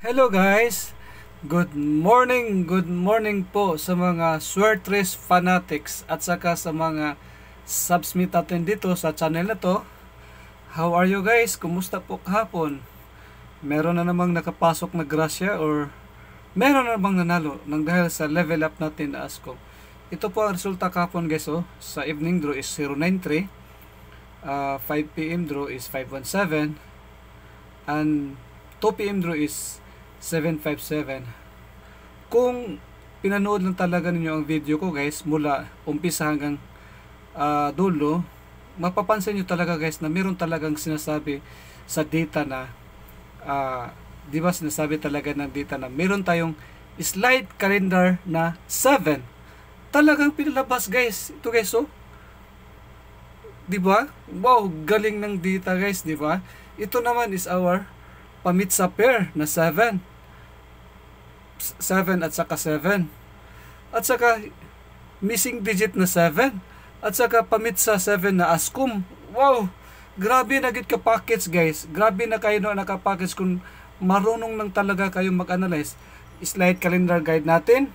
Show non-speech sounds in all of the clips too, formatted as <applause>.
Hello guys! Good morning, good morning po sa mga Swertres fanatics at saka sa mga subsmit natin dito sa channel na to. How are you guys? Kumusta po kahapon? Meron na namang nakapasok na grasya or meron na namang nanalo nang dahil sa level up natin na ASCOM. Ito po ang resulta kahapon guys oh. Sa evening draw is 093. Uh, 5pm draw is 517. And 2pm draw is 757 kung pinanood lang talaga ninyo ang video ko guys mula umpisa hanggang uh, dulo mapapansin nyo talaga guys na meron talagang sinasabi sa data na uh, di ba sinasabi talaga ng data na meron tayong slide calendar na 7 talagang pinalabas guys ito guys oh di ba? Wow, galing ng data guys, di ba? Ito naman is our pamit sa pair na 7. 7 at saka 7. At saka missing digit na 7. At saka pamit sa 7 na askum. Wow! Grabe na git ka packets guys. Grabe na kayo na nakapackets kung marunong nang talaga kayong mag-analyze. Slide calendar guide natin.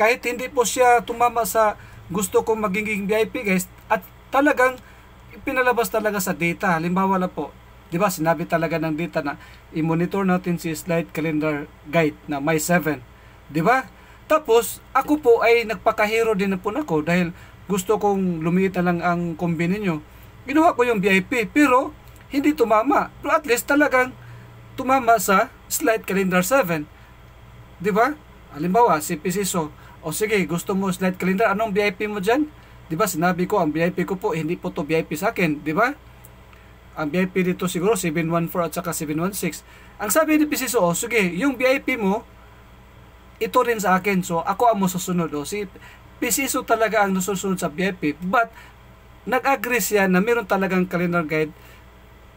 Kahit hindi po siya tumama sa gusto kong magiging VIP guys at talagang pinalabas talaga sa data. Halimbawa lang po, Di ba sinabi talaga ng data na i-monitor natin si slide calendar guide na May 7. Di ba? Tapos ako po ay nagpakahero din po nako dahil gusto kong lumiit na lang ang kombine nyo. Ginawa ko yung VIP pero hindi tumama. Pero at least talagang tumama sa slide calendar 7. Di ba? Halimbawa, si Pisiso, o sige, gusto mo slide calendar, anong VIP mo dyan? Di ba sinabi ko, ang VIP ko po, hindi po to VIP sa akin, di ba? Ang VIP dito siguro 714 at saka 716. Ang sabi ni PCSO, oh, sige, yung VIP mo, ito rin sa akin. So, ako ang masusunod. Oh. Si PCSO talaga ang susunod sa VIP. But, nag-agree siya na meron talagang calendar guide,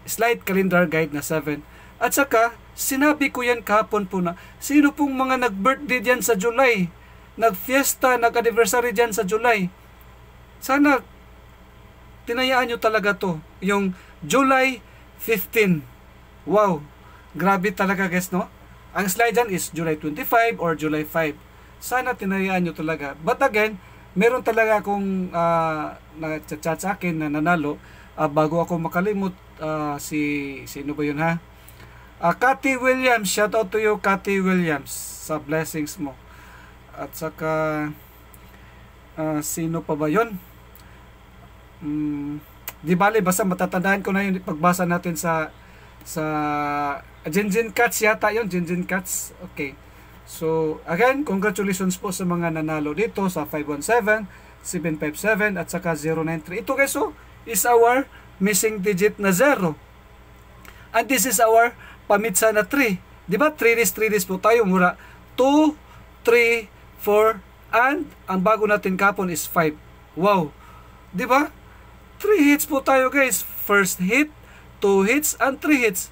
slide calendar guide na 7. At saka, sinabi ko yan kahapon po na, sino pong mga nag-birthday dyan sa July? Nag-fiesta, nag-anniversary dyan sa July? Sana, tinayaan nyo talaga to. Yung July 15. Wow, grabe talaga guys no. Ang slide dyan is July 25 or July 5. Sana tinayaan nyo talaga. But again, meron talaga akong uh, na-chat sa akin na nanalo uh, bago ako makalimot uh, si sino ba yun ha? Uh, Cathy Williams, shout out to you Cathy Williams sa blessings mo. At saka uh, sino pa ba yun? Mm, Di bale, basta matatandaan ko na yung pagbasa natin sa sa ah, Jinjin Cats yata yun, Jinjin Cats. Okay. So, again, congratulations po sa mga nanalo dito sa 517, 757, at saka 093. Ito guys, so, oh, is our missing digit na 0. And this is our pamitsa na 3. Di ba? 3 days, 3 days po tayo. Mura 2, 3, 4, and ang bago natin kapon is 5. Wow! Di ba? 3 hits po tayo guys. First hit, 2 hits, and 3 hits.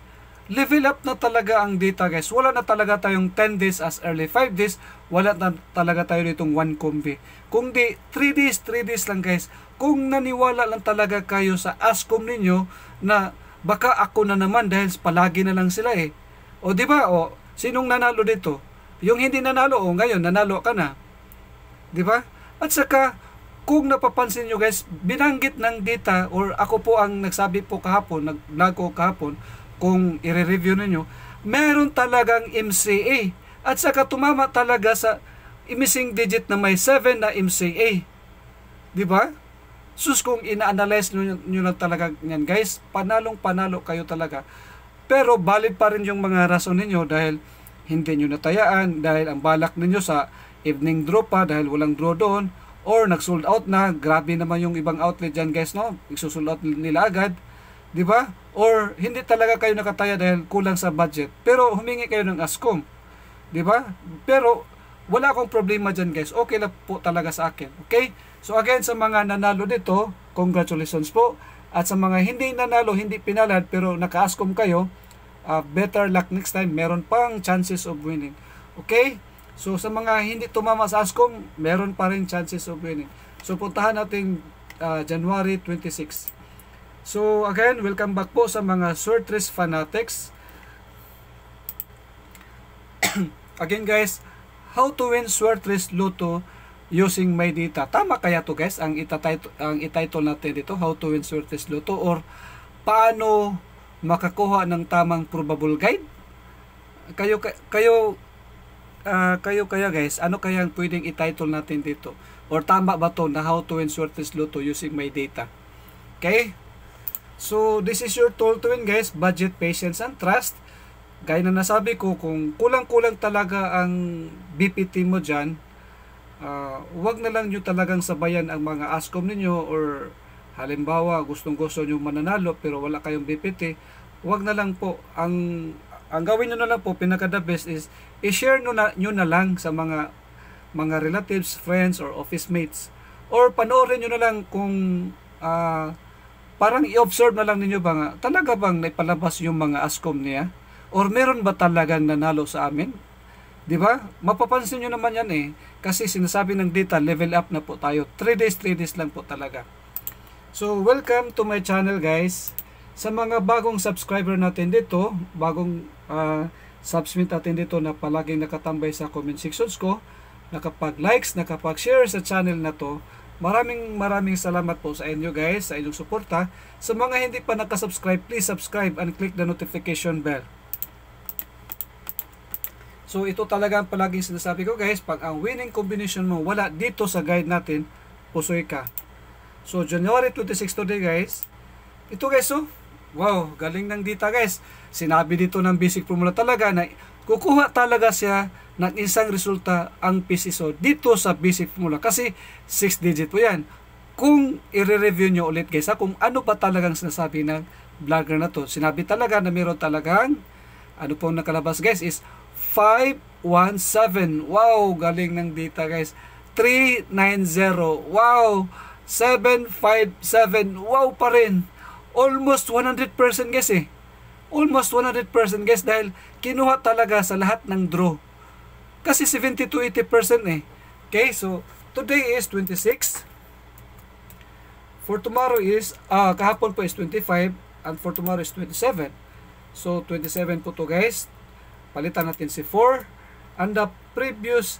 Level up na talaga ang data guys. Wala na talaga tayong 10 days as early 5 days. Wala na talaga tayo nitong 1 combi. Kung di 3 days, 3 days lang guys. Kung naniwala lang talaga kayo sa ASCOM ninyo na baka ako na naman dahil palagi na lang sila eh. O di ba? O sinong nanalo dito? Yung hindi nanalo, o ngayon nanalo ka na. Di ba? At saka kung napapansin nyo guys, binanggit ng data or ako po ang nagsabi po kahapon, nag-vlog kahapon, kung i-review ninyo, meron talagang MCA. At saka tumama talaga sa missing digit na may 7 na MCA. Di ba? Sus kung ina-analyze nyo, nyo lang talaga yan guys, panalong panalo kayo talaga. Pero valid pa rin yung mga rason ninyo dahil hindi nyo natayaan, dahil ang balak ninyo sa evening draw pa, dahil walang draw doon, or nag-sold out na, grabe naman yung ibang outlet dyan guys, no? Isusold out nila agad, di ba? Or hindi talaga kayo nakataya dahil kulang sa budget. Pero humingi kayo ng askom, di ba? Pero wala akong problema dyan guys, okay lang po talaga sa akin, okay? So again, sa mga nanalo dito, congratulations po. At sa mga hindi nanalo, hindi pinalad, pero naka-askom kayo, uh, better luck next time, meron pang chances of winning. Okay? So sa mga hindi tumama sa ASCOM, meron pa rin chances of winning. So puntahan natin uh, January 26. So again, welcome back po sa mga Surtres Fanatics. <clears throat> again guys, how to win Surtres Lotto using my data. Tama kaya to guys ang itatitle ang ititle natin dito, how to win Surtres Lotto or paano makakuha ng tamang probable guide? Kayo kayo uh, kayo kaya guys, ano kaya ang pwedeng i-title natin dito? Or tama ba to na how to win Swertes Lotto using my data? Okay? So, this is your tool to win guys, budget, patience, and trust. Gaya na nasabi ko, kung kulang-kulang talaga ang BPT mo dyan, uh, ah, wag na lang nyo talagang sabayan ang mga ASCOM ninyo or halimbawa gustong gusto nyo mananalo pero wala kayong BPT, wag na lang po. Ang, ang gawin nyo na lang po, pinaka the best is i-share nyo na, nyo na lang sa mga mga relatives, friends, or office mates. Or panoorin nyo na lang kung uh, parang i-observe na lang ninyo ba nga, talaga bang naipalabas yung mga ASCOM niya? Or meron ba talagang nanalo sa amin? 'Di ba? Mapapansin niyo naman 'yan eh kasi sinasabi ng data level up na po tayo. 3 days 3 days lang po talaga. So, welcome to my channel guys. Sa mga bagong subscriber natin dito, bagong uh, subsmit natin dito na palaging nakatambay sa comment sections ko, nakapag-likes, nakapag-share sa channel na to. Maraming maraming salamat po sa inyo guys, sa inyong suporta. Sa mga hindi pa nakasubscribe, please subscribe and click the notification bell. So ito talaga ang palaging sinasabi ko guys, pag ang winning combination mo wala dito sa guide natin, pusoy ka. So January 26 today guys. Ito guys oh, Wow, galing ng dita guys. Sinabi dito ng basic formula talaga na kukuha talaga siya ng isang resulta ang PCSO dito sa basic formula kasi 6 digit po yan. Kung i-review nyo ulit guys ha, kung ano ba talagang sinasabi ng vlogger na to. Sinabi talaga na meron talagang ano pong nakalabas guys is 517. Wow, galing ng data guys. 390. Wow, 757. Wow pa rin almost 100% guys eh. Almost 100% guys dahil kinuha talaga sa lahat ng draw. Kasi 70 to 80% eh. Okay, so today is 26. For tomorrow is, ah, uh, kahapon po is 25 and for tomorrow is 27. So 27 po to guys. Palitan natin si 4 and the previous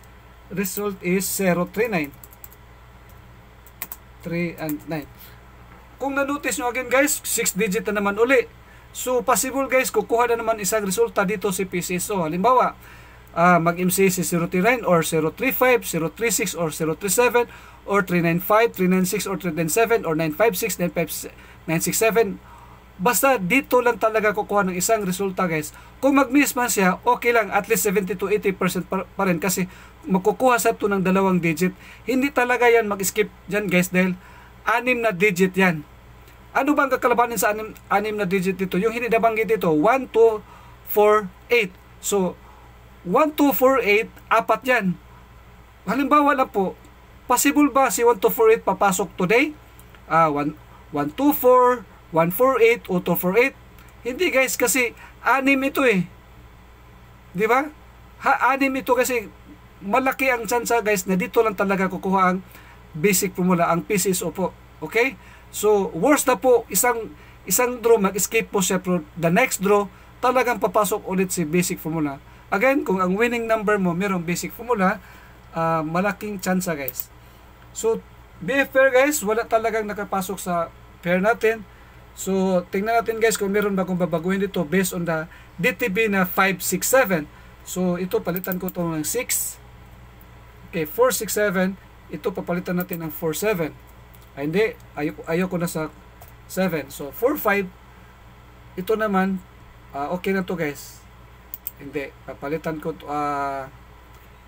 result is 039. 3 and 9 kung na-notice nyo again guys, 6 digit na naman uli. So, possible guys, kukuha na naman isang resulta dito si PCSO. Halimbawa, uh, ah, mag-MCA si 039 or 035, 036 or 037 or 395, 396 or 397 or 956, 967. Basta dito lang talaga kukuha ng isang resulta guys. Kung mag-miss man siya, okay lang. At least 70 to 80% pa, rin kasi makukuha sa to ng dalawang digit. Hindi talaga yan mag-skip dyan guys dahil anim na digit yan. Ano bang kakalabanin sa anim, anim na digit dito? Yung hindi nabanggit dito, 1, 2, 4, So, 1, 2, 4, 8, apat yan. Halimbawa lang po, possible ba si 1, 2, 4, papasok today? Ah, 1, 1, 2, 4, 148 o 248. Hindi guys kasi anim ito eh. 'Di ba? Ha, anim ito kasi malaki ang chance guys na dito lang talaga kukuha ang basic formula, ang pieces opo. Okay? So, worst na po, isang, isang draw, mag-escape po siya for the next draw, talagang papasok ulit si basic formula. Again, kung ang winning number mo, mayroong basic formula, uh, malaking chance ah, guys. So, be fair guys, wala talagang nakapasok sa pair natin. So, tingnan natin guys kung meron ba kong babaguhin dito based on the DTB na 567. So, ito palitan ko ito ng 6. Okay, 467. Ito papalitan natin ng 47. Ay, ah, hindi, ayaw, ko na sa 7. So, 4, 5. Ito naman, uh, okay na to guys. Hindi, papalitan ko to, uh,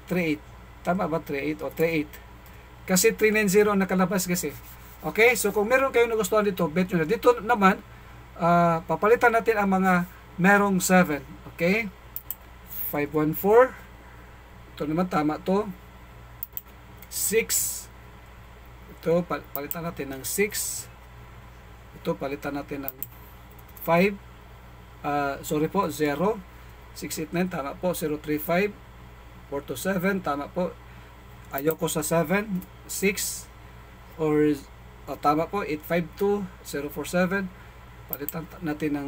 3, 8. Tama ba? 3, 8 o 3, 8. Kasi 390 ang nakalabas kasi. Eh. Okay, so kung meron kayong nagustuhan dito, bet nyo na. Dito naman, uh, papalitan natin ang mga merong 7. Okay? 514. Ito naman, tama to. 6. Ito, palitan natin ng 6. Ito, palitan natin ng 5. Uh, sorry po, 0. 689, tama po, 035. 4 to 7, tama po. Ayoko sa 7. 6. Or, uh, tama po, 852, 047. Palitan natin ng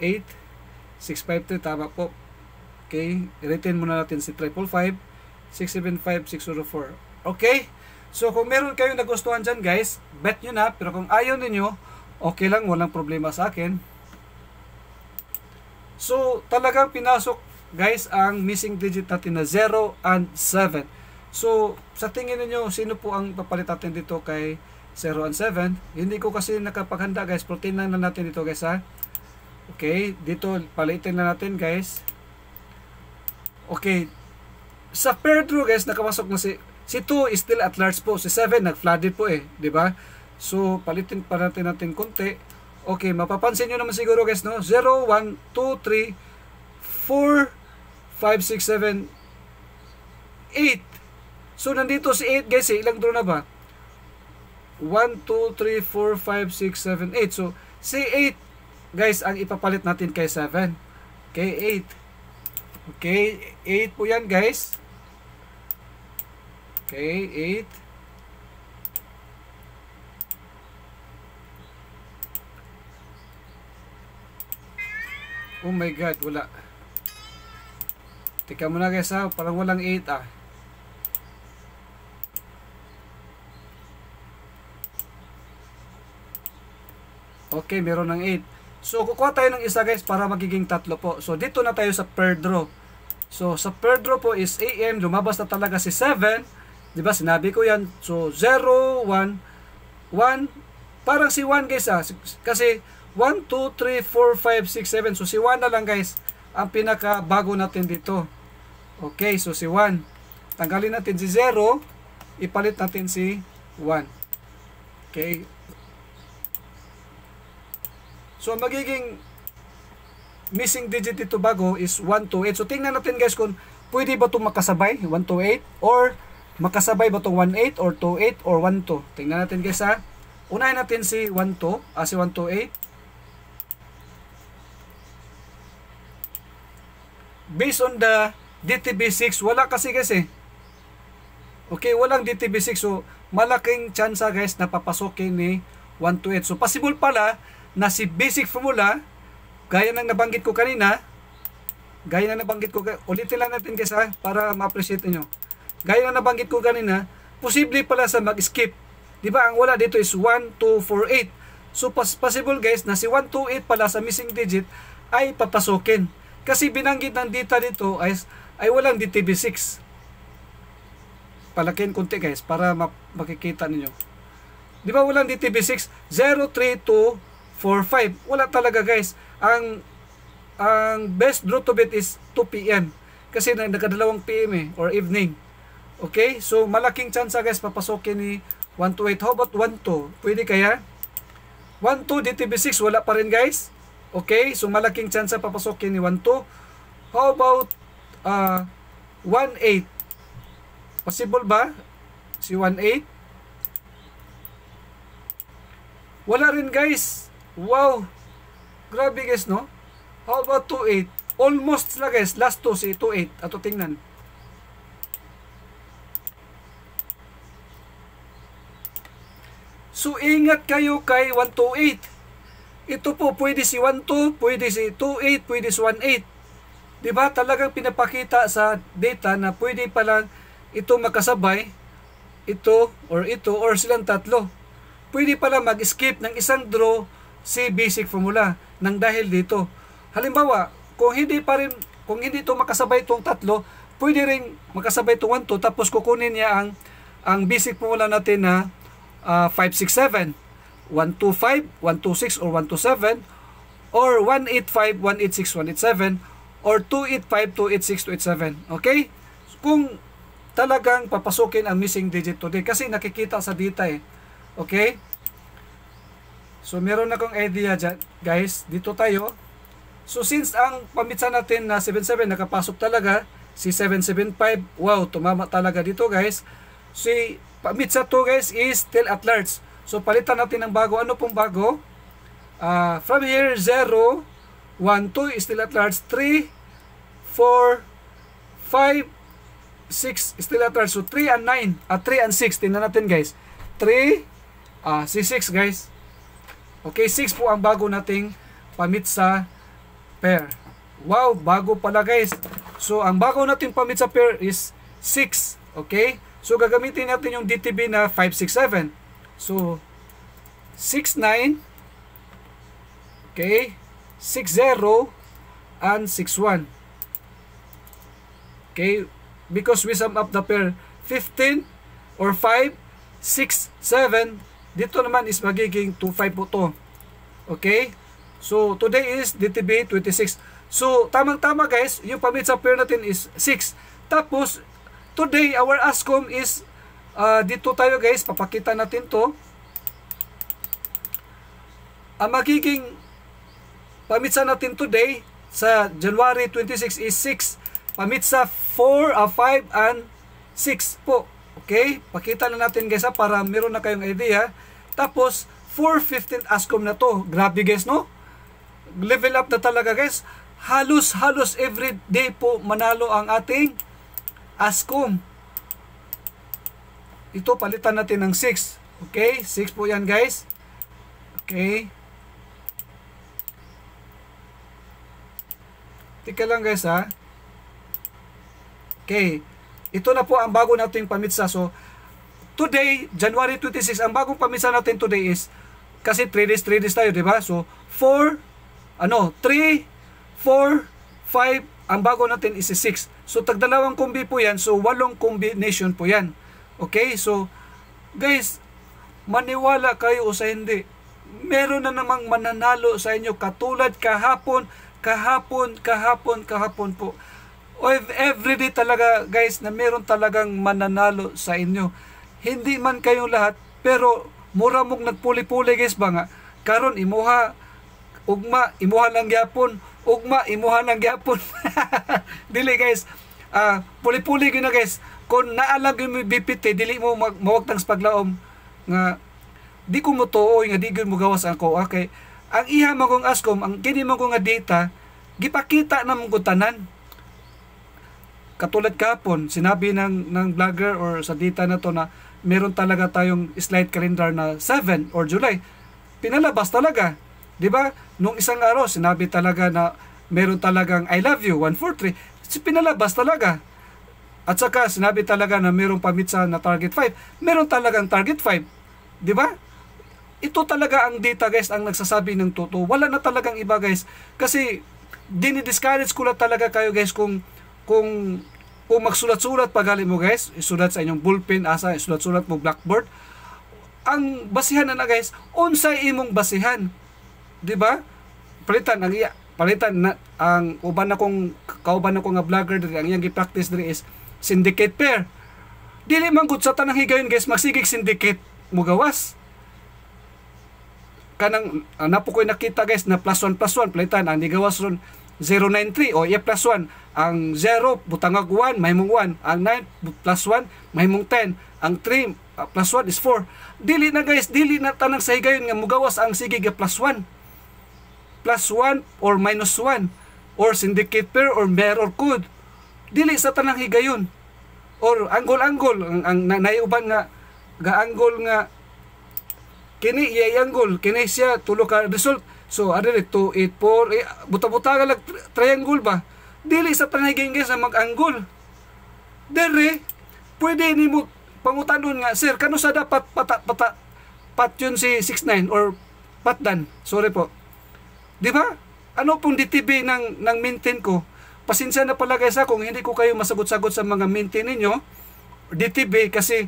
8. 653, tama po. Okay, retain muna natin si 555, 675, 604. Okay? So kung meron kayong nagustuhan dyan guys, bet nyo na. Pero kung ayaw niyo okay lang, walang problema sa akin. So talagang pinasok guys ang missing digit natin na 0 and 7. So sa tingin niyo sino po ang papalit natin dito kay 0 and 7? Hindi ko kasi nakapaghanda guys. Protein lang na natin dito guys ha. Okay, dito palitin na natin guys. Okay, sa pair draw guys, nakapasok na si Si 2 is still at large po. Si 7 nag-flooded po eh, 'di ba? So palitin pa natin natin konti. Okay, mapapansin niyo naman siguro guys no. 0 1 2 3 4 5 6 7 8. So nandito si 8 guys eh. Ilang draw na ba? 1 2 3 4 5 6 7 8. So si 8 guys ang ipapalit natin kay 7. Kay 8. Okay, 8 po 'yan guys. Okay, 8. Oh my god, wala. Teka muna guys ha, parang walang 8 ah. Okay, meron ng 8. So, kukuha tayo ng isa guys para magiging tatlo po. So, dito na tayo sa third row. So, sa third row po is AM, lumabas na talaga si 7. 'Di ba? Sinabi ko 'yan. So 0 1 1 parang si 1 guys ah. Kasi 1 2 3 4 5 6 7. So si 1 na lang guys ang pinakabago natin dito. Okay, so si 1. Tanggalin natin si 0, ipalit natin si 1. Okay. So magiging missing digit dito bago is 128. So tingnan natin guys kung pwede ba itong makasabay, 128 or Magkasabay ba itong 1-8 or 2-8 or 1-2? Tingnan natin guys ha. Unahin natin si 1-2, ah, si 1-2-8. Based on the DTB6, wala kasi guys eh. Okay, walang DTB6. So, malaking chance guys na papasokin ni 1-2-8. So, possible pala na si basic formula, gaya ng nabanggit ko kanina, gaya ng nabanggit ko, ulitin lang natin guys ha, para ma-appreciate nyo. Gaya na nabanggit ko kanina, posible pala sa mag-skip. Di ba? Ang wala dito is 1, 2, 4, 8. So, possible guys na si 1, 2, 8 pala sa missing digit ay papasukin. Kasi binanggit ng data dito ay, ay walang DTB6. Palakin konti guys para makikita ninyo. Di ba walang DTB6? 0, 3, 2, 4, 5. Wala talaga guys. Ang ang best draw to bet is 2 p.m. Kasi nagkadalawang p.m. eh, or evening. Okay? So, malaking chance ah, guys, papasokin ni 128. How about 12? Pwede kaya? 12 DTB6, wala pa rin guys. Okay? So, malaking chance ah, papasokin ni 12. How about uh, ah, 18? Possible ba? Si 18? Wala rin guys. Wow. Grabe guys, no? How about 28? Almost na guys. Last 2 si 28. Ato tingnan. So ingat kayo kay 128. Ito po pwede si 12, pwede si 28, pwede si 18. 'Di ba? Talagang pinapakita sa data na pwede pala ito makasabay ito or ito or silang tatlo. Pwede pala mag-skip ng isang draw si basic formula nang dahil dito. Halimbawa, kung hindi pa rin kung hindi ito makasabay itong tatlo, pwede rin makasabay itong 1, 2, tapos kukunin niya ang, ang basic formula natin na uh, 567, 125, 126 or 127 or 185, 186, 187 or 285, 286, 287. Okay? Kung talagang papasukin ang missing digit today kasi nakikita sa data eh. Okay? So, meron akong idea dyan. Guys, dito tayo. So, since ang pamitsa natin na 77 nakapasok talaga, si 775, wow, tumama talaga dito guys. Si Mitsa 2 guys is still at large. So palitan natin ng bago. Ano pong bago? Uh, from here, 0, 1, 2 is still at large. 3, 4, 5, 6 still at large. So 3 and 9. At uh, 3 and 6. Tingnan natin guys. 3, uh, ah, si 6 guys. Okay, 6 po ang bago nating pamitsa pair. Wow, bago pala guys. So ang bago nating pamitsa pair is 6. Okay? So, gagamitin natin yung DTB na 567. So, 69, okay, 60, and 61. Okay, because we sum up the pair 15 or 5, 6, 7, dito naman is magiging 25 po to. Okay? So, today is DTB 26. So, tamang-tama guys, yung pamit sa pair natin is 6. Tapos, Today, our ASCOM is, uh, dito tayo guys, papakita natin to. Ang magiging pamitsa natin today sa January 26 is 6. Pamitsa 4, uh, 5, and 6 po. Okay? Pakita na natin guys ha, para meron na kayong idea. Tapos, 415 ASCOM na to. Grabe guys, no? Level up na talaga guys. Halos-halos every day po manalo ang ating Ascom. Ito, palitan natin ng 6. Okay? 6 po yan, guys. Okay. Tika lang, guys, ha. Okay. Ito na po ang bago nating pamitsa. So, today, January 26, ang bagong pamitsa natin today is, kasi 3 days, 3 days tayo, di ba? So, 4, ano, 3, 4, 5, ang bago natin is 6. So, tagdalawang kumbi po yan. So, walong combination po yan. Okay? So, guys, maniwala kayo o sa hindi. Meron na namang mananalo sa inyo katulad kahapon, kahapon, kahapon, kahapon po. Every day talaga guys na meron talagang mananalo sa inyo. Hindi man kayong lahat pero mura mong nagpuli-puli guys ba nga. Karon imuha ugma imuha lang gyapon ugma imuha ng gyapon <laughs> dili guys uh, puli-puli gyud na guys kung naalag yung bipite dili mo mag, mawagtang paglaom nga di ko mo tuoy nga di gyud mo gawas ako okay ang iha magong askom ang kini mo nga data gipakita na mong tanan katulad kahapon sinabi ng ng vlogger or sa data na to na meron talaga tayong slide calendar na 7 or July pinalabas talaga 'Di ba? Nung isang araw sinabi talaga na meron talagang I love you 143. Pinalabas talaga. At saka sinabi talaga na merong pamitsa na target 5. Meron talagang target 5. 'Di ba? Ito talaga ang data guys ang nagsasabi ng totoo. Wala na talagang iba guys. Kasi dinidiscourage ko lang talaga kayo guys kung kung kung magsulat-sulat pagali mo guys, isulat sa inyong bullpen, asa isulat-sulat mo blackboard. Ang basihan na na guys, unsay imong basihan di ba? Palitan ang iya, palitan na ang uban na kong kauban na kong vlogger diri ang iyang gi-practice diri is syndicate pair. Dili man gud sa tanang higayon guys magsigig syndicate mo gawas. Kanang uh, napo ko nakita guys na plus 1 plus 1 palitan ang digawas ron 093 o e plus 1 ang 0 butangag 1 mahimong 1 ang 9 plus 1 mahimong 10 ang 3 uh, ah, plus 1 is 4 dili na guys dili na tanang sa higayon nga mugawas ang sige plus 1 plus 1 or minus 1 or syndicate pair or mirror code dili sa tanang higayon or angle-angle ang, ang naiuban nga ga angle nga kini iya angle kini siya tulo ka result so ano ni 2 8 4 eh, buta-buta ka lag triangle ba dili sa tanang higayon guys sa mag-angle dere pwede nimo pangutanon nga sir kano sa dapat pata pata pat yun si 69 or patdan sorry po Di ba? Ano pong DTB ng, ng maintain ko? Pasensya na pala guys ha, kung hindi ko kayo masagot-sagot sa mga maintain ninyo. DTB kasi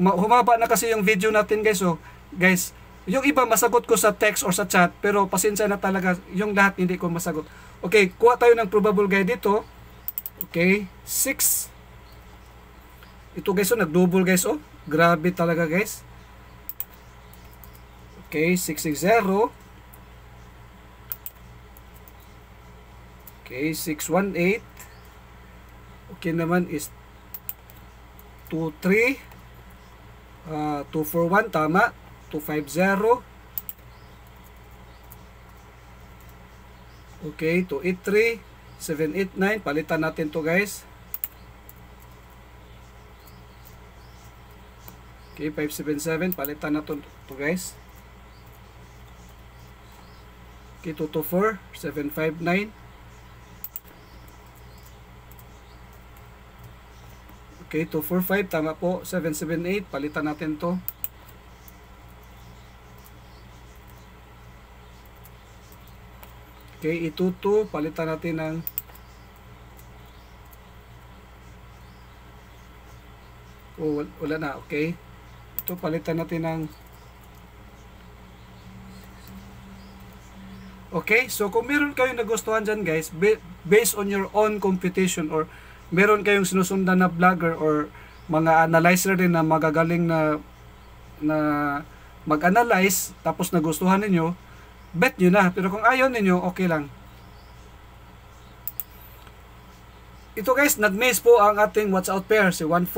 humaba na kasi yung video natin guys. So, oh. guys, yung iba masagot ko sa text or sa chat pero pasensya na talaga yung lahat hindi ko masagot. Okay, kuha tayo ng probable guide dito. Okay, 6. Ito guys, oh, nag-double guys, oh. Grabe talaga guys. Okay, 660. Okay, 618. Okay naman is 23. Uh, 241, tama. 250. Okay, 283. 789. Palitan natin to guys. Okay, 577. Palitan natin to guys. Okay, 224. 759. Okay, 245. Tama po. 778. Palitan natin to. Okay, ituto. Palitan natin ng 2. Oh, wala na. Okay. Ito, palitan natin ng Okay, so kung meron kayong nagustuhan dyan guys, based on your own computation or meron kayong sinusundan na vlogger or mga analyzer din na magagaling na na mag-analyze tapos nagustuhan ninyo, bet nyo na. Pero kung ayaw ninyo, okay lang. Ito guys, nag-maze po ang ating watch out pair. Si 14,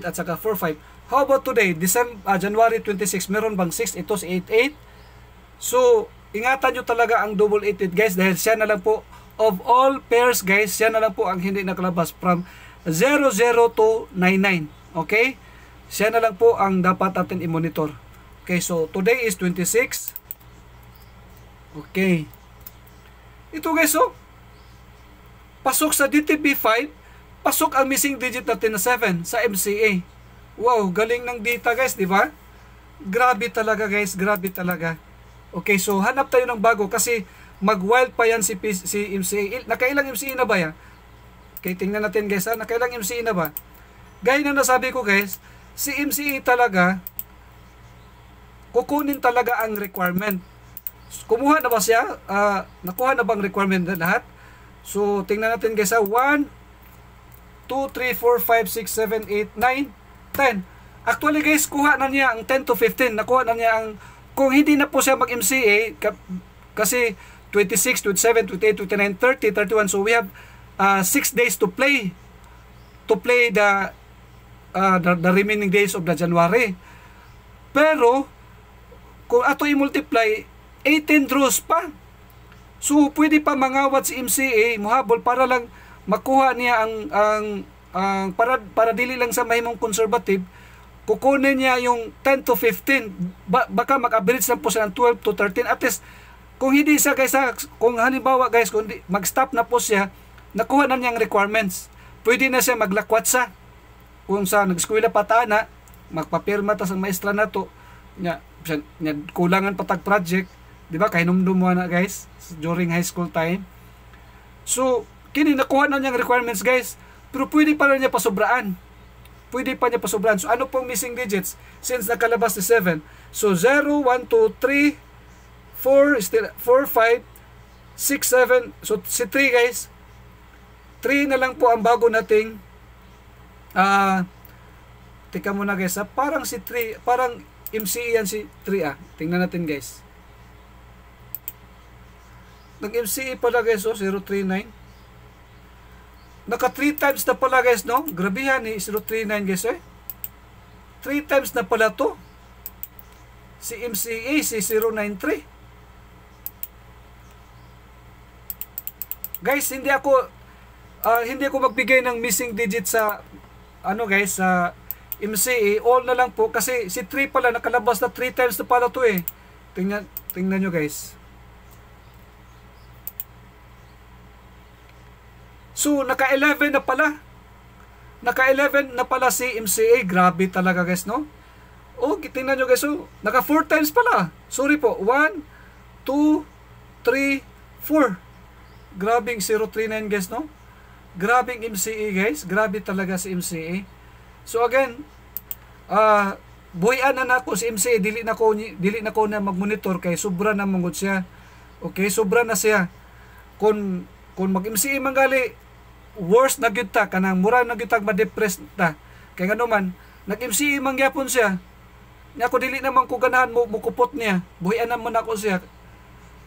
at saka 45. How about today, December, uh, January 26, meron bang 6? Ito si 88. So, ingatan nyo talaga ang double 88 guys dahil siya na lang po of all pairs guys, yan na lang po ang hindi nakalabas from 00 to 99. Okay? yan na lang po ang dapat natin i-monitor. Okay, so today is 26. Okay. Ito guys, so pasok sa DTP5, pasok ang missing digit natin na 7 sa MCA. Wow, galing ng data guys, di ba? Grabe talaga guys, grabe talaga. Okay, so hanap tayo ng bago kasi mag-wild pa yan si, si MCA. Nakailang MCA na ba yan? Okay, tingnan natin guys ha. Nakailang MCA na ba? Gaya na nasabi ko guys, si MCA talaga, kukunin talaga ang requirement. Kumuha na ba siya? Uh, nakuha na bang requirement na lahat? So, tingnan natin guys ha. 1, 2, 3, 4, 5, 6, 7, 8, 9, 10. Actually guys, kuha na niya ang 10 to 15. Nakuha na niya ang, kung hindi na po siya mag-MCA, kasi 26, 27, 28, 29, 30, 31. So we have uh, 6 days to play to play the, uh, the the remaining days of the January. Pero kung ato i-multiply 18 draws pa. So pwede pa mangawat si MCA muhabol para lang makuha niya ang ang, ang para para dili lang sa mahimong conservative kukunin niya yung 10 to 15 ba, baka mag-average lang po siya ng 12 to 13 at least kung hindi siya kaysa, kung halimbawa guys, kung mag-stop na po siya, nakuha na niyang requirements. Pwede na siya maglakwat sa kung sa nag-eskwela pa ta na, magpapirma ta sa maestra na to, nya, siya, nya kulangan patag project, di ba, kahinumdum mo na guys, during high school time. So, kini nakuha na niyang requirements guys, pero pwede pa na niya pasobraan pwede pa niya pasobraan So, ano pong missing digits? Since nakalabas ni 7. So, 0, 1, 2, 3, 4 still 4 5 6 so si 3 guys 3 na lang po ang bago nating ah uh, Teka muna guys, ah, parang si 3, parang MCE yan si 3 ah. Tingnan natin guys. Nag-MCE pala guys, oh, 039. Naka 3 times na pala guys, no? Grabihan eh, 039 guys eh. 3 times na pala to. Si MCE, si 093. Guys, hindi ako uh, hindi ko magbigay ng missing digit sa ano guys, sa MCA. All na lang po kasi si 3 pala nakalabas na 3 times na pala to eh. Tingnan tingnan niyo guys. So, naka-11 na pala. Naka-11 na pala si MCA. Grabe talaga guys, no? Oh, tingnan nyo guys. So, naka 4 times pala. Sorry po. 1, 2, 3, 4. Grabing 039 guys no. Grabing MCE guys. Grabe talaga si MCE. So again, ah uh, buhian na na nako si MCE dili na ko dili na ko na magmonitor kay sobra na mangod siya. Okay, sobra na siya. Kung kung mag MCE mangali worse na gyud kanang mura na gyud ta ma ta. Kay ngano e man nag MCE mangyapon siya. Nga ko dili na ko ganahan mo mukupot niya. Buhian na man ako siya.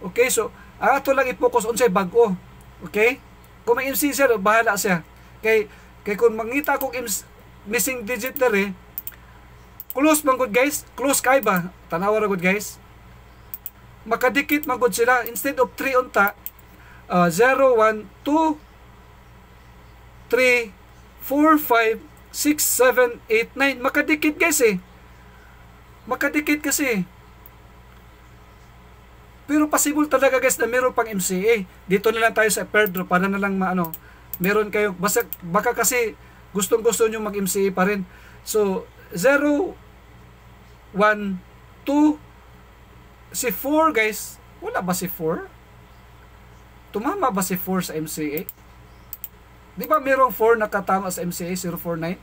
Okay, so Ah, ato lang i-focus unsay bag-o. Okay? Kung may MC sir, bahala siya. Kay kay kung mangita kog missing digit dere, close man good guys, close kay ba? Tanawa ra good guys. Makadikit man good sila instead of 3 unta, 0 1 2 3 4 5 6 7 8 9 makadikit guys eh. Makadikit kasi. Eh. Pero possible talaga guys na meron pang MCA. Dito na lang tayo sa Pedro para na lang maano. Meron kayo. Basta, baka kasi gustong gusto niyo mag MCA pa rin. So, 0, 1, 2, si 4 guys. Wala ba si 4? Tumama ba si 4 sa MCA? Di ba merong 4 nakatama sa MCA 049?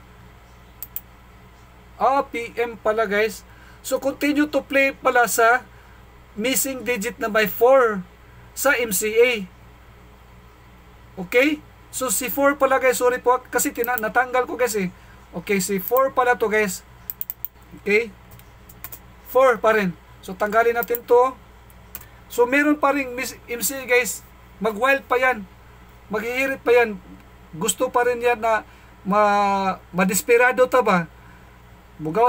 Ah, PM pala guys. So, continue to play pala sa missing digit na by 4 sa MCA. Okay? So si 4 pala guys, sorry po kasi tina natanggal ko guys eh. Okay, si 4 pala to guys. Okay? 4 pa rin. So tanggalin natin to. So meron pa rin MCA guys, mag-wild pa yan. Maghihirit pa yan. Gusto pa rin yan na ma madesperado ta ba?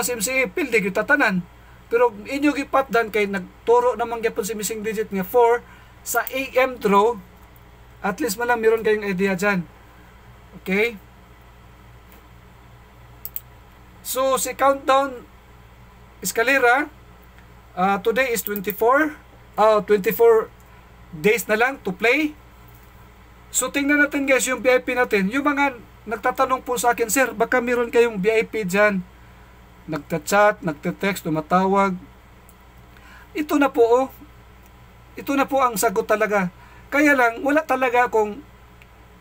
si MCA, pilde yung tatanan pero inyo gipatdan kay nagturo naman gyapon si missing digit nga 4 sa AM throw at least man lang meron kayong idea diyan. Okay? So, si countdown escalera, uh, today is 24, uh, 24 days na lang to play. So, tingnan natin guys yung VIP natin. Yung mga nagtatanong po sa akin, Sir, baka meron kayong VIP diyan nagka-chat, nagte-text, tumatawag. Ito na po oh. Ito na po ang sagot talaga. Kaya lang, wala talaga akong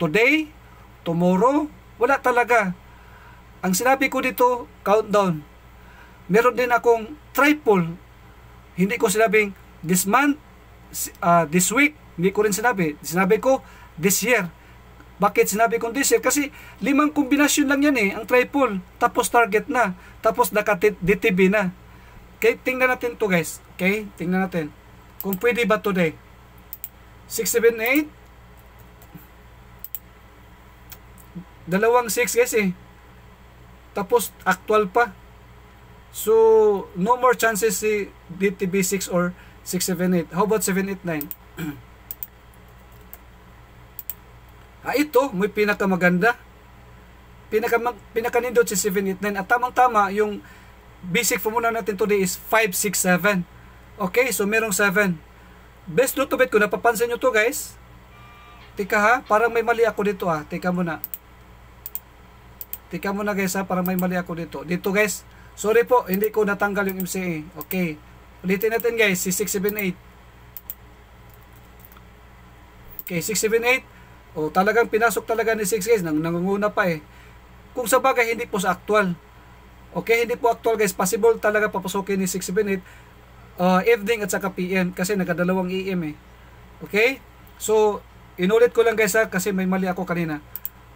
today, tomorrow, wala talaga. Ang sinabi ko dito, countdown. Meron din akong triple. Hindi ko sinabing this month, uh, this week, hindi ko rin sinabi. Sinabi ko this year. Bakit sinabi kong diesel? Kasi limang kombinasyon lang yan eh, ang triple. Tapos target na. Tapos naka-DTB na. Okay, tingnan natin to guys. Okay, tingnan natin. Kung pwede ba today. 678. Dalawang 6 guys eh. Tapos actual pa. So, no more chances si DTB 6 or 678. How about 789? <clears throat> Ah, ito, may pinakamaganda. Pinaka, pinakanindot si 789. At tamang-tama, yung basic formula natin today is 567. Okay, so merong 7. Best root of it, kung napapansin nyo to guys, Tika ha, parang may mali ako dito ha. Tika muna. Tika muna guys ha, parang may mali ako dito. Dito guys, sorry po, hindi ko natanggal yung MCA. Okay. Ulitin natin guys, si 678. Okay, 678. O talagang pinasok talaga ni 6 guys, nang nangunguna pa eh. Kung sa bagay, hindi po sa actual. Okay, hindi po actual guys. Possible talaga papasukin ni 678 uh, evening at saka PM kasi nagkadalawang AM e eh. Okay? So, inulit ko lang guys ha, kasi may mali ako kanina.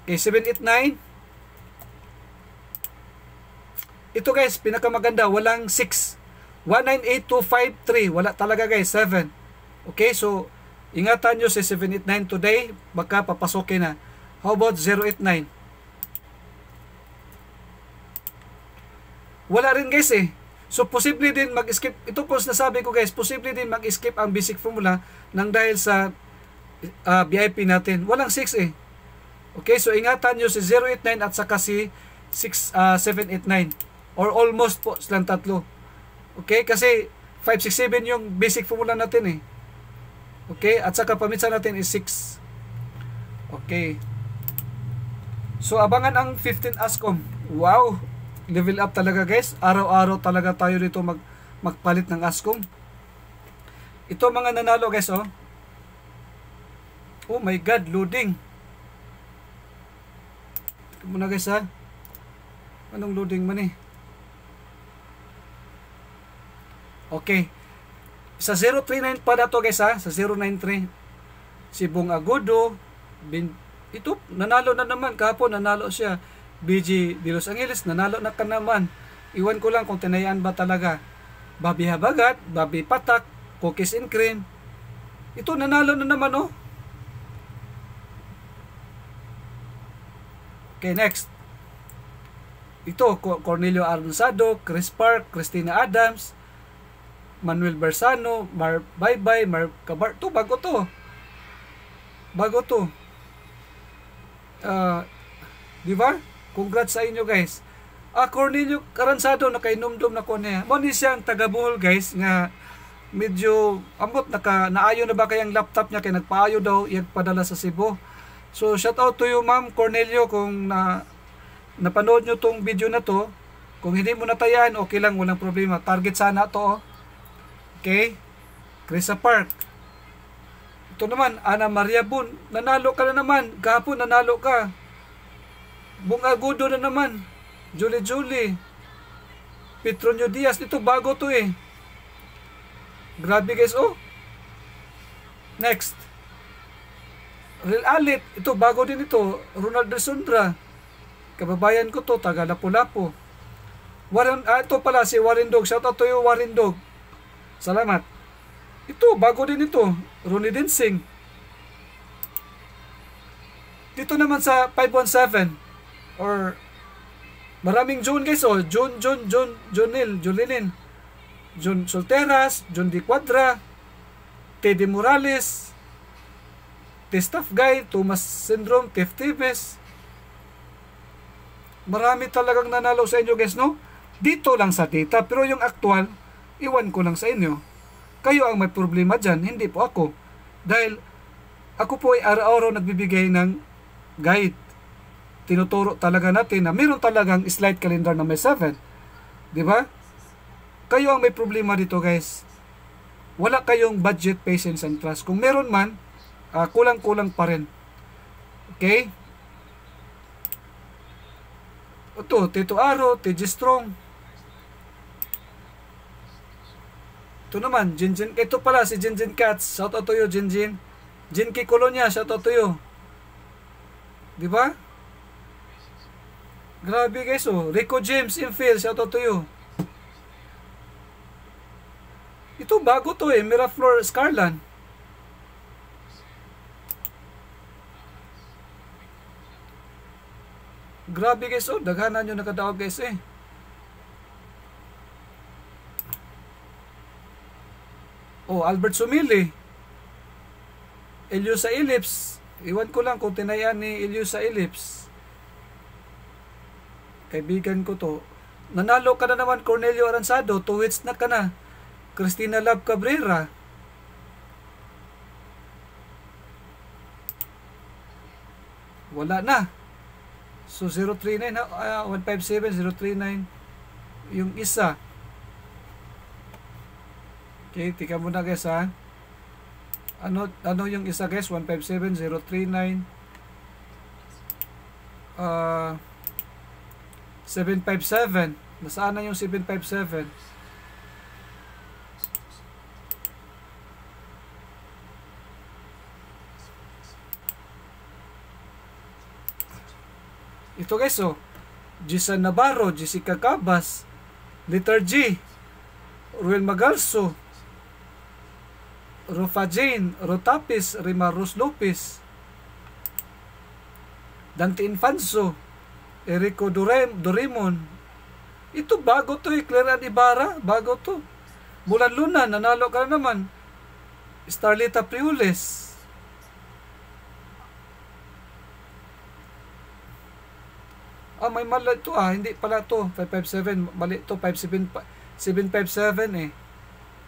Okay, eh, 789. Ito guys, pinakamaganda, walang 6. 198253, wala talaga guys, 7. Okay, so Ingatan nyo si 789 today, baka papasokin na. How about 089? Wala rin guys eh. So, posible din mag-skip. Ito po nasabi ko guys, posible din mag-skip ang basic formula nang dahil sa uh, ah, VIP natin. Walang 6 eh. Okay, so ingatan nyo si 089 at saka si 6, uh, 789. Or almost po silang tatlo. Okay, kasi 567 yung basic formula natin eh. Okay, at saka paminsan natin is 6. Okay. So abangan ang 15 ASCOM. Wow, level up talaga guys. Araw-araw talaga tayo dito mag magpalit ng ASCOM. Ito mga nanalo guys oh. Oh my god, loading. Ito muna guys ha. Anong loading man eh? Okay. Sa 039 pa na to guys ha. Sa 093. Si Bong Agudo. Bin, ito, nanalo na naman. Kahapon, nanalo siya. BG Dilos Angeles, nanalo na ka naman. Iwan ko lang kung tinayaan ba talaga. Babi Habagat, Babi Patak, Cookies and Cream. Ito, nanalo na naman oh. Okay, next. Ito, Cornelio Arnozado, Chris Park, Christina Adams, Manuel Barsano, Mar Baybay, Mar Kabar. To bago to. Bago to. Uh, di ba? Congrats sa inyo guys. Ah, Cornelio Karansado na kay Numdum na ko niya. Mo ni siyang taga Bohol guys nga medyo ambot naka naayo na ba kayang laptop niya kay nagpaayo daw iyang padala sa Cebu. So shout out to you ma'am Cornelio kung na napanood nyo tong video na to. Kung hindi mo natayan, okay lang, walang problema. Target sana to. Oh kay Crisa Park. Ito naman, Ana Maria Bun, nanalo ka na naman. Kahapon nanalo ka. Bunga Gudo na naman. Julie Julie. Petronio Diaz, ito bago to eh. Grabe guys, oh. Next. Real Alit, ito bago din ito. Ronald Resundra. Kababayan ko to, taga Lapu-Lapu. Warren, ah, ito pala si Warren Dog. Shout out to you, Warren Dog. Salamat. Ito, bago din ito. Ronnie Densing. Dito naman sa 517 or maraming June guys oh. June, June, June, Junil, Junilin. June Solteras, June Di Quadra, Teddy Morales, T-Staff Guy, Thomas Syndrome, Tiff Tives. Marami talagang nanalo sa inyo guys no? Dito lang sa data pero yung actual Iwan ko lang sa inyo. Kayo ang may problema dyan, hindi po ako. Dahil ako po ay araw-araw nagbibigay ng guide. Tinuturo talaga natin na meron talagang slide calendar na may 7. Di ba? Kayo ang may problema dito guys. Wala kayong budget, patience, and trust. Kung meron man, uh, kulang-kulang pa rin. Okay? Ito, Tito Aro, TG Strong, Ito naman, Jinjin. Ito pala si Jinjin Katz. Shout out to you, Jinjin. Jinki Colonia, shout out to you. Di ba? Grabe guys oh. Rico James Infield, shout out to you. Ito bago to eh, Miraflor Scarlan. Grabe guys oh, daghanan nyo nakadaog guys eh. Oh, Albert Sumili. Ilyusa Ellipse. Iwan ko lang kung tinayaan ni Ilyusa Ellipse. Kaibigan ko to. Nanalo ka na naman Cornelio Aransado. Two hits na ka na. Christina Love Cabrera. Wala na. So 039 uh, 157 039 yung isa Okay, tika muna guys ha. Ano ano yung isa guys? 157039 uh 757. Nasaan na yung 757? Ito guys oh. Jisa Navarro, Jessica Cabas, Letter G, Ruel Magalso, Rufajin, Rotapis, Rimarus Lopez, Dante Infanso, Erico Dorem, Dorimon. Ito bago to eh, Claran Ibarra, bago to. Bulan Luna, nanalo ka na naman. Starlita Priules. Ah, may mali to ah, hindi pala to, 557, mali to, 57, 757 eh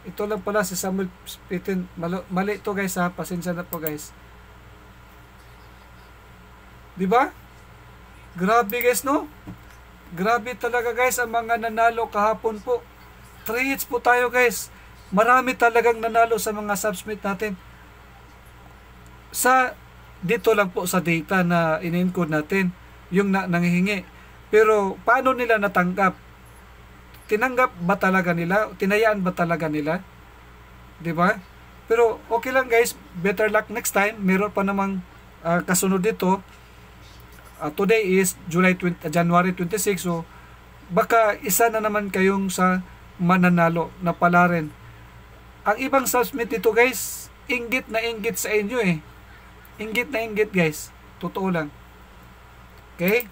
ito lang pala si Samuel Pitin. mali to guys ha. Pasensya na po guys. Di ba? Grabe guys no? Grabe talaga guys ang mga nanalo kahapon po. 3 hits po tayo guys. Marami talagang nanalo sa mga subsmit natin. Sa dito lang po sa data na in-encode natin yung na, nanghihingi. Pero paano nila natanggap? tinanggap ba talaga nila? Tinayaan ba talaga nila? 'Di ba? Pero okay lang guys, better luck next time. Meron pa namang uh, kasunod dito. Uh, today is July 20, uh, ah, January 26. So baka isa na naman kayong sa mananalo na pala rin. Ang ibang submit dito guys, inggit na inggit sa inyo eh. Inggit na inggit guys. Totoo lang. Okay?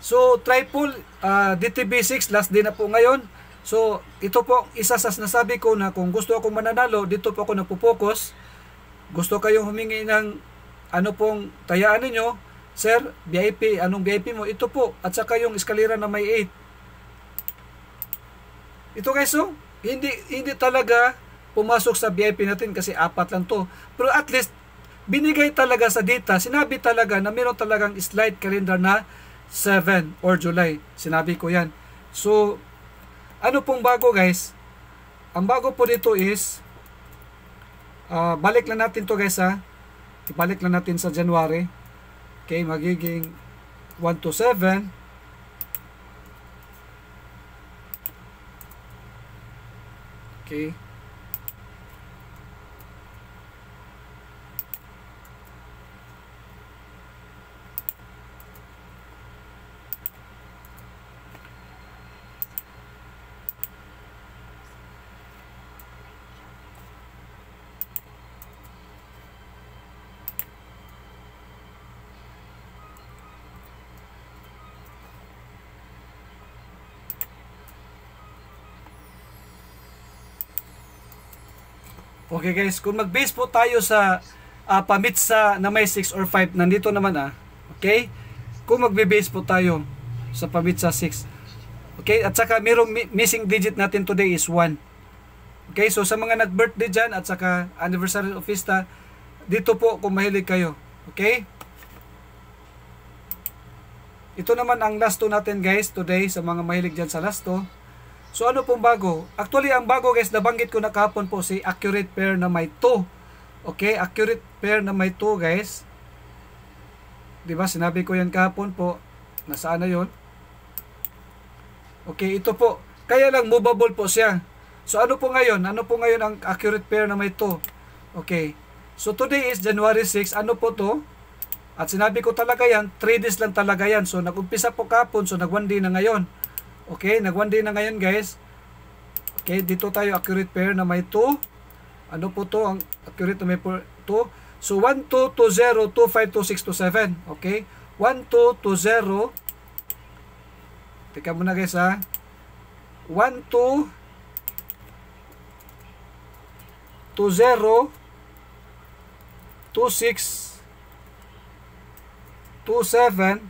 So, triple uh, ah, DTB6, last day na po ngayon. So, ito po isa sa nasabi ko na kung gusto akong mananalo, dito po ako nagpo-focus. Gusto kayong humingi ng ano pong tayaan ninyo, Sir, VIP, anong VIP mo? Ito po. At saka yung eskalera na may 8. Ito guys, so, oh, hindi, hindi talaga pumasok sa VIP natin kasi apat lang to. Pero at least, binigay talaga sa data, sinabi talaga na meron talagang slide calendar na 7 or July. Sinabi ko yan. So, ano pong bago guys? Ang bago po dito is, uh, balik lang natin to guys ha. Ah. Ibalik lang natin sa January. Okay, magiging 1 to 7. Okay. Okay guys, kung mag-base po tayo sa uh, pamitsa na may 6 or 5, nandito naman ah. Okay? Kung magbe-base po tayo sa pamitsa 6. Okay? At saka merong mi missing digit natin today is 1. Okay? So sa mga nag-birthday dyan at saka anniversary of Fiesta, dito po kung mahilig kayo. Okay? Ito naman ang last two natin guys today sa mga mahilig dyan sa last two. So ano pong bago? Actually, ang bago guys, nabanggit ko na kahapon po si accurate pair na may 2. Okay, accurate pair na may 2 guys. 'Di ba? Sinabi ko 'yan kahapon po. Nasaan na 'yon? Okay, ito po. Kaya lang movable po siya. So ano po ngayon? Ano po ngayon ang accurate pair na may 2? Okay. So today is January 6. Ano po to? At sinabi ko talaga yan, 3 days lang talaga yan. So nag-umpisa po kapon, so nag 1 day na ngayon. Okay, nag 1 day na ngayon guys. Okay, dito tayo accurate pair na may 2. Ano po to? Ang accurate na may 2. So 1, Okay? 1220. Teka muna guys ha. 1, 2, 2, 0,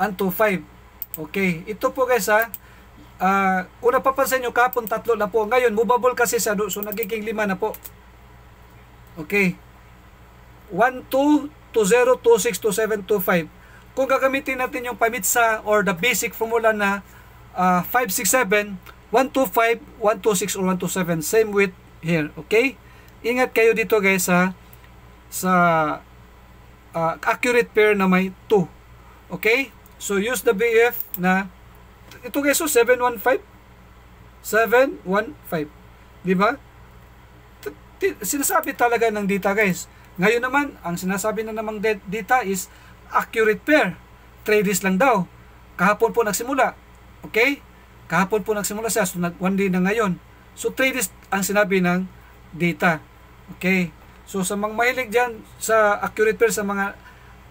unto 5. Okay, ito po guys ha. Uh, una papansin nyo kapon tatlo na po. Ngayon, movable kasi sa do. So nagiging lima na po. Okay. 1, Kung gagamitin natin yung pamitsa or the basic formula na uh, 5, 6, 7, or 127. Same with here. Okay? Ingat kayo dito guys ha. Sa uh, accurate pair na may 2. Okay? So use the BF na ito guys, so 715 715 di ba? Sinasabi talaga ng data guys. Ngayon naman, ang sinasabi na namang data is accurate pair. Traders lang daw. Kahapon po nagsimula. Okay? Kahapon po nagsimula siya. So, one day na ngayon. So, traders ang sinabi ng data. Okay? So, sa mga mahilig dyan, sa accurate pair, sa mga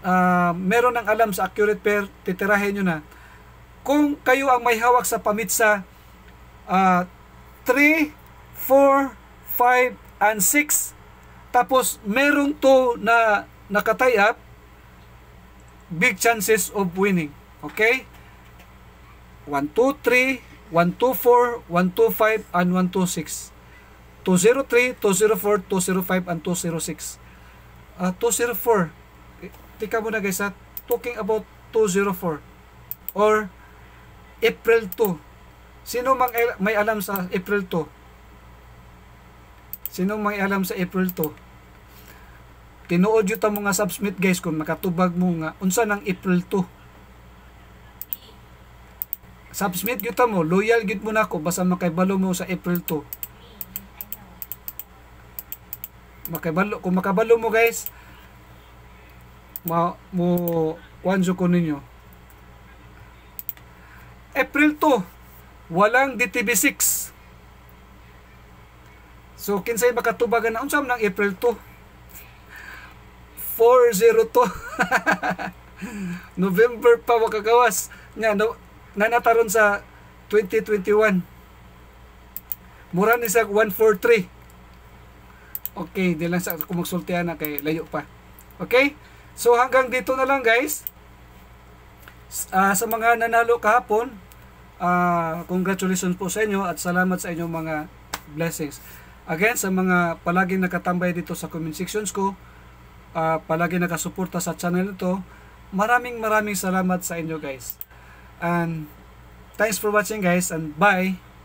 uh, meron ng alam sa accurate pair, titirahin nyo na. Kung kayo ang may hawak sa pamitsa, uh, 3, 4, 5, and 6, tapos merong 2 na nakatay up, big chances of winning. Okay? 1, 2, 3, 1, 2, 4, 1, 2, 5, and 1, 2, 6. 203, 204, 205, and 206. Uh, 204 tika muna guys ha, talking about 204 or April 2. Sino mang may alam sa April 2? Sino may alam sa April 2? Tinuod yung ta mga subsmit guys kung makatubag mo nga unsa ng April 2. Subsmit gyud mo, loyal gyud mo na nako basta makaibalo mo sa April 2. Makaibalo kung makabalo mo guys, ma mo wanjo ko ninyo April 2 walang DTB6 So kinsay makatubagan na unsam ng April 2 402 <laughs> November pa wakagawas nya no, nanataron sa 2021 Mura ni sa 143 Okay, di lang sa kumagsultihan na kay layo pa Okay? So hanggang dito na lang guys. Uh, sa mga nanalo kahapon, uh, congratulations po sa inyo at salamat sa inyong mga blessings. Again, sa mga palaging nakatambay dito sa comment sections ko, uh, ah, palagi nakasuporta sa channel ito, maraming maraming salamat sa inyo guys. And thanks for watching guys and bye!